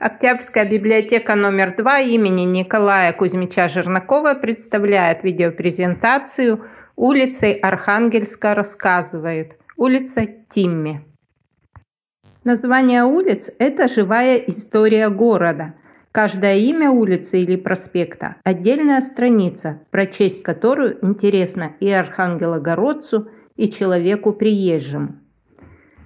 Октябрьская библиотека номер 2 имени Николая Кузьмича Жернакова представляет видеопрезентацию «Улицей Архангельска рассказывает. Улица Тимми». Название улиц – это живая история города. Каждое имя улицы или проспекта – отдельная страница, прочесть которую интересно и архангелогородцу, и человеку приезжему.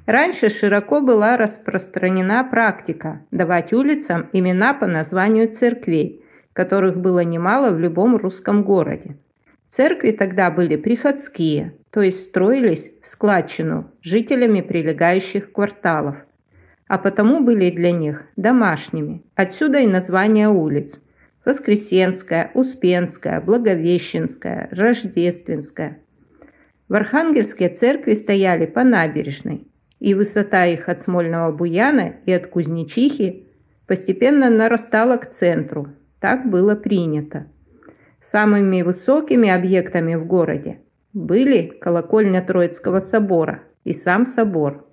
Раньше широко была распространена практика давать улицам имена по названию церквей, которых было немало в любом русском городе. Церкви тогда были приходские, то есть строились в складчину жителями прилегающих кварталов, а потому были для них домашними. Отсюда и название улиц – Воскресенская, Успенская, Благовещенская, Рождественская. В Архангельске церкви стояли по набережной, и высота их от Смольного Буяна и от Кузнечихи постепенно нарастала к центру. Так было принято. Самыми высокими объектами в городе были колокольня Троицкого собора и сам собор.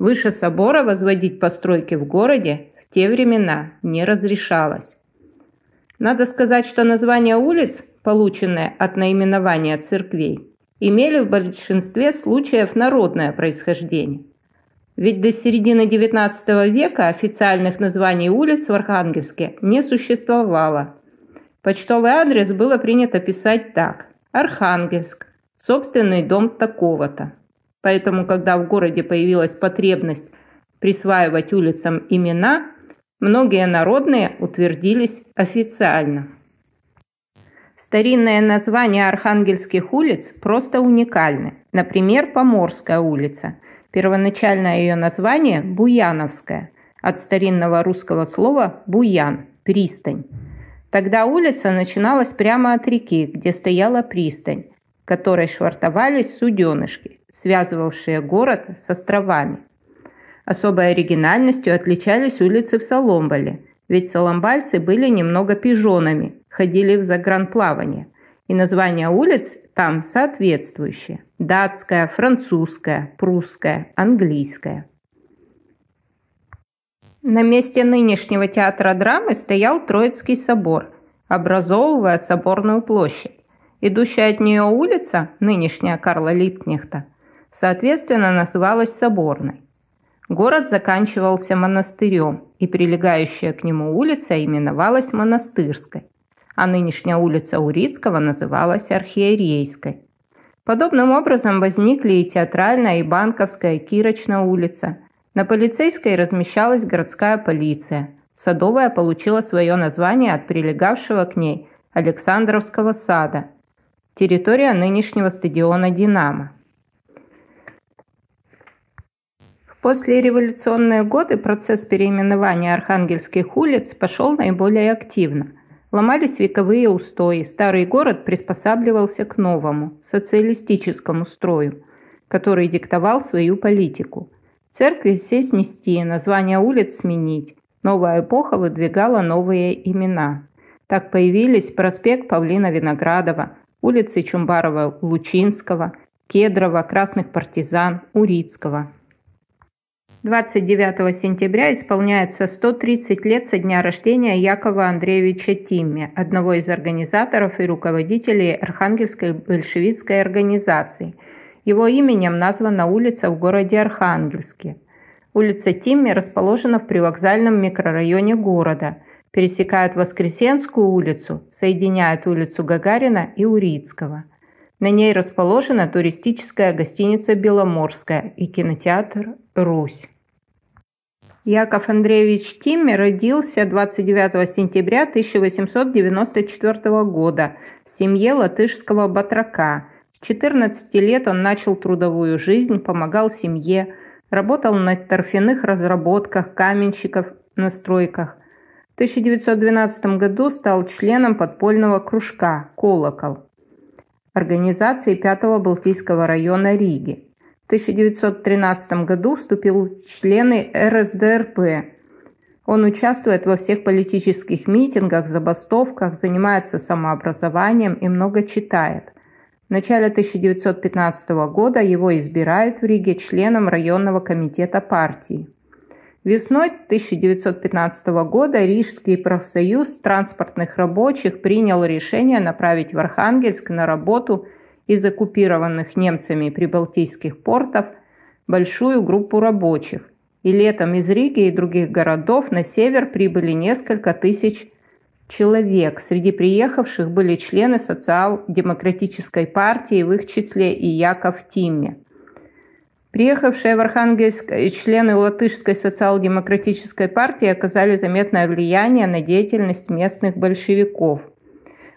Выше собора возводить постройки в городе в те времена не разрешалось. Надо сказать, что названия улиц, полученные от наименования церквей, имели в большинстве случаев народное происхождение. Ведь до середины XIX века официальных названий улиц в Архангельске не существовало. Почтовый адрес было принято писать так – Архангельск, собственный дом такого-то. Поэтому, когда в городе появилась потребность присваивать улицам имена, многие народные утвердились официально. Старинные названия архангельских улиц просто уникальны. Например, Поморская улица – Первоначальное ее название – Буяновская, от старинного русского слова «буян» – пристань. Тогда улица начиналась прямо от реки, где стояла пристань, в которой швартовались суденышки, связывавшие город с островами. Особой оригинальностью отличались улицы в Соломболе, ведь соломбальцы были немного пижонами, ходили в загранплавание и названия улиц там соответствующие. Датская, французская, прусская, английская. На месте нынешнего театра драмы стоял Троицкий собор, образовывая соборную площадь. Идущая от нее улица, нынешняя Карла Липкнехта, соответственно, называлась Соборной. Город заканчивался монастырем, и прилегающая к нему улица именовалась Монастырской а нынешняя улица Урицкого называлась Архиерейской. Подобным образом возникли и театральная, и банковская, Кирочная улица. На полицейской размещалась городская полиция. Садовая получила свое название от прилегавшего к ней Александровского сада. Территория нынешнего стадиона «Динамо». В послереволюционные годы процесс переименования архангельских улиц пошел наиболее активно – Ломались вековые устои, старый город приспосабливался к новому, социалистическому строю, который диктовал свою политику. Церкви все снести, названия улиц сменить, новая эпоха выдвигала новые имена. Так появились проспект Павлина Виноградова, улицы Чумбарова-Лучинского, Кедрова, Красных партизан, Урицкого – 29 сентября исполняется 130 лет со дня рождения Якова Андреевича Тимми, одного из организаторов и руководителей Архангельской большевистской организации. Его именем названа улица в городе Архангельске. Улица Тимми расположена в привокзальном микрорайоне города, пересекает Воскресенскую улицу, соединяет улицу Гагарина и Урицкого – на ней расположена туристическая гостиница «Беломорская» и кинотеатр «Русь». Яков Андреевич Тимми родился 29 сентября 1894 года в семье латышского батрака. С 14 лет он начал трудовую жизнь, помогал семье, работал на торфяных разработках, каменщиков на стройках. В 1912 году стал членом подпольного кружка «Колокол» организации 5-го Балтийского района Риги. 1913 году вступил в члены РСДРП. Он участвует во всех политических митингах, забастовках, занимается самообразованием и много читает. В начале 1915 года его избирают в Риге членом районного комитета партии. Весной 1915 года Рижский профсоюз транспортных рабочих принял решение направить в Архангельск на работу из оккупированных немцами прибалтийских портов большую группу рабочих, и летом из Риги и других городов на север прибыли несколько тысяч человек. Среди приехавших были члены социал-демократической партии, в их числе и Яков Тимми. Приехавшие в Архангельск члены латышской социал-демократической партии оказали заметное влияние на деятельность местных большевиков.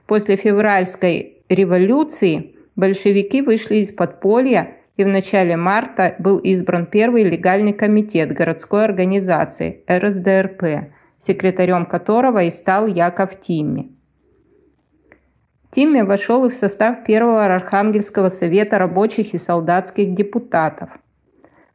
После февральской революции – большевики вышли из подполья, и в начале марта был избран первый легальный комитет городской организации РСДРП, секретарем которого и стал Яков Тимми. Тимми вошел и в состав первого Архангельского совета рабочих и солдатских депутатов.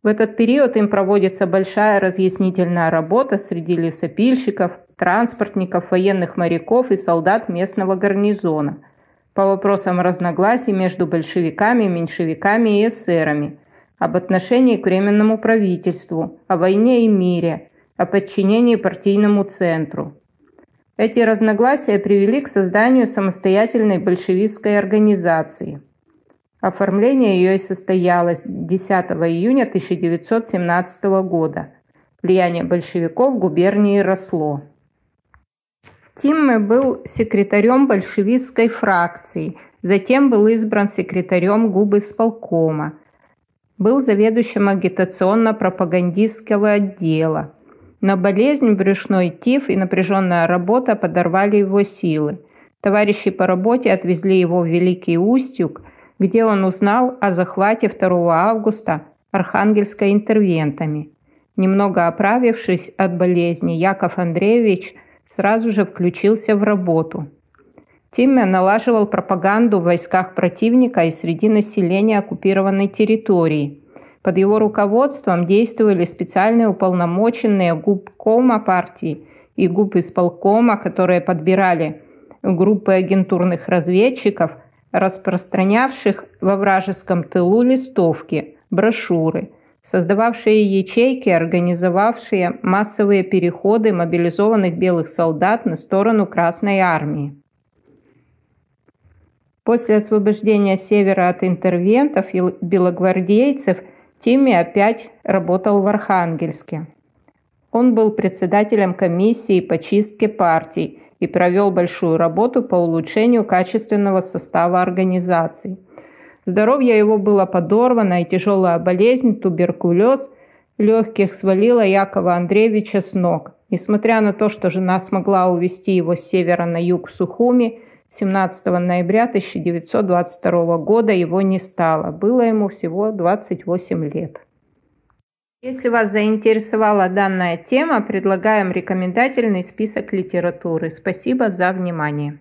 В этот период им проводится большая разъяснительная работа среди лесопильщиков, транспортников, военных моряков и солдат местного гарнизона – по вопросам разногласий между большевиками, меньшевиками и эсерами, об отношении к Временному правительству, о войне и мире, о подчинении партийному центру. Эти разногласия привели к созданию самостоятельной большевистской организации. Оформление ее и состоялось 10 июня 1917 года. Влияние большевиков в губернии росло. Тимме был секретарем большевистской фракции, затем был избран секретарем губы сполкома, был заведующим агитационно-пропагандистского отдела. Но болезнь, брюшной тиф и напряженная работа подорвали его силы. Товарищи по работе отвезли его в Великий Устюг, где он узнал о захвате 2 августа Архангельской интервентами. Немного оправившись от болезни, Яков Андреевич сразу же включился в работу. Тимми налаживал пропаганду в войсках противника и среди населения оккупированной территории. Под его руководством действовали специальные уполномоченные губкома партии и губ исполкома, которые подбирали группы агентурных разведчиков, распространявших во вражеском тылу листовки, брошюры – создававшие ячейки, организовавшие массовые переходы мобилизованных белых солдат на сторону Красной Армии. После освобождения севера от интервентов и белогвардейцев Тимми опять работал в Архангельске. Он был председателем комиссии по чистке партий и провел большую работу по улучшению качественного состава организаций – Здоровье его было подорвано, и тяжелая болезнь, туберкулез легких свалила Якова Андреевича с ног. Несмотря на то, что жена смогла увезти его с севера на юг в Сухуми, 17 ноября 1922 года его не стало. Было ему всего 28 лет. Если вас заинтересовала данная тема, предлагаем рекомендательный список литературы. Спасибо за внимание.